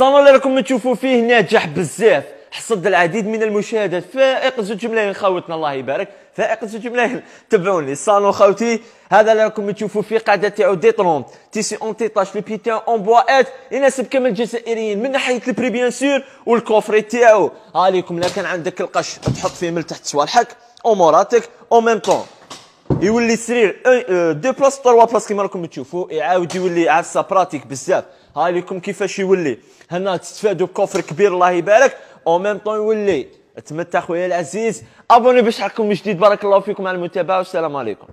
الصالون اللي راكم تشوفوا فيه ناجح بزاف حصد العديد من المشاهدات فائق زوج ملايين خاوتنا الله يبارك فائق زوج ملايين تبعوني صانو خاوتي هذا اللي راكم تشوفوا فيه قاعده تاعو دي تي تيسي اون تيطاج لو بيتان اون ات يناسب كامل الجزائريين من ناحيه البري بيان سور والكوفري تاعو عليكم لا كان عندك القش تحط فيه من تحت صوالحك وموراتك او ميم طون يولي السرير آه، دو بلاص تروا بلاص كيما راكم تشوفوا يعاود يولي عاد سا براتيك بزاف هاي لكم كيفاش يولي هنا تستفادوا بكوفر كبير الله يبارك او ميم طون يولي تمتع خويا العزيز ابوني باش حقكم جديد بارك الله فيكم على المتابعه والسلام عليكم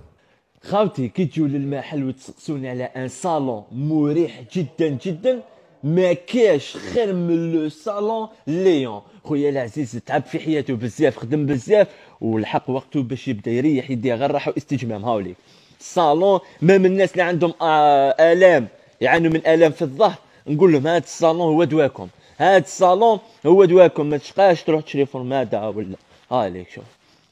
خاوتي كي تجيو للمحل وتسقسوني على ان صالون مريح جدا جدا ما كاش خير من لو صالون ليون خويا العزيز تعب في حياته بزاف خدم بزاف والحق وقته باش يبدا يريح يديه غير راحه واستجمام هاولي صالون ما من الناس اللي عندهم آه، الام يعانوا من الام في الظهر نقول لهم هذا الصالون هو دواكم هذا الصالون هو دواكم ما تشقاش تروح تشري فرماده ولا هاليك شوف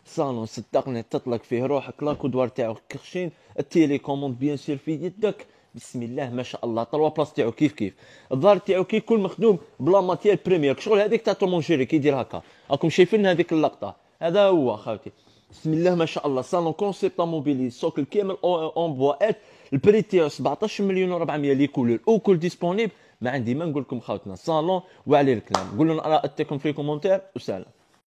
صالون صدقني تطلق فيه روحك لا كودوار تاعو كخشين التيليكوموند بيان سير في يدك بسم الله ما شاء الله تروا بلاص تاعو كيف كيف الدار تاعو كيكون مخدوم بلا ماتيير بريمير شغل هذيك تاع كي كيدير هكا راكم شايفين هذيك اللقطه هذا هو خاوتي بسم الله ما شاء الله صالون كونسيبت موبيلي سوكل كامل اون بوا ات البري تاعو 17 مليون و400 لي كولور او كل ديسبونيبل ما عندي ما نقول لكم خاوتنا صالون وعليه الكلام قولوا لنا ارائكم في الكومونتير وسلام